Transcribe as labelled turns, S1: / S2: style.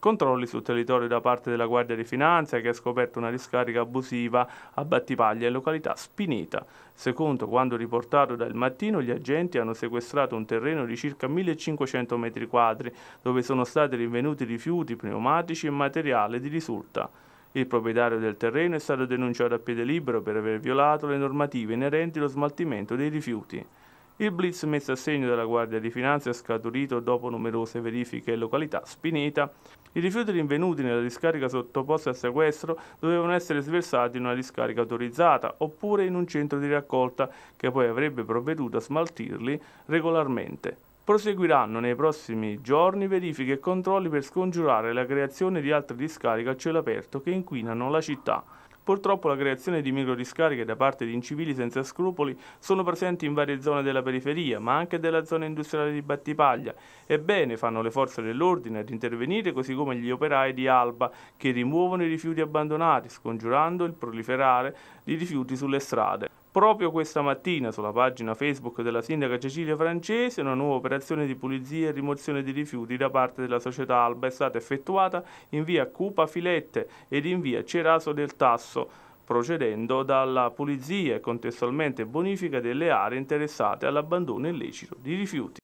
S1: controlli sul territorio da parte della Guardia di Finanza che ha scoperto una discarica abusiva a Battipaglia in località Spinita. Secondo quanto riportato dal mattino, gli agenti hanno sequestrato un terreno di circa 1500 metri quadri dove sono stati rinvenuti rifiuti, pneumatici e materiale di risulta. Il proprietario del terreno è stato denunciato a piede libero per aver violato le normative inerenti allo smaltimento dei rifiuti. Il blitz messo a segno dalla Guardia di Finanza è scaturito dopo numerose verifiche in località Spineta i rifiuti rinvenuti nella discarica sottoposta a sequestro dovevano essere sversati in una discarica autorizzata oppure in un centro di raccolta che poi avrebbe provveduto a smaltirli regolarmente. Proseguiranno nei prossimi giorni verifiche e controlli per scongiurare la creazione di altre discariche a cielo aperto che inquinano la città. Purtroppo la creazione di micro discariche da parte di incivili senza scrupoli sono presenti in varie zone della periferia, ma anche della zona industriale di Battipaglia. Ebbene, fanno le forze dell'ordine ad intervenire, così come gli operai di Alba, che rimuovono i rifiuti abbandonati, scongiurando il proliferare di rifiuti sulle strade. Proprio questa mattina sulla pagina Facebook della sindaca Cecilia Francese una nuova operazione di pulizia e rimozione di rifiuti da parte della società Alba è stata effettuata in via Cupa Filette ed in via Ceraso del Tasso, procedendo dalla pulizia e contestualmente bonifica delle aree interessate all'abbandono illecito di rifiuti.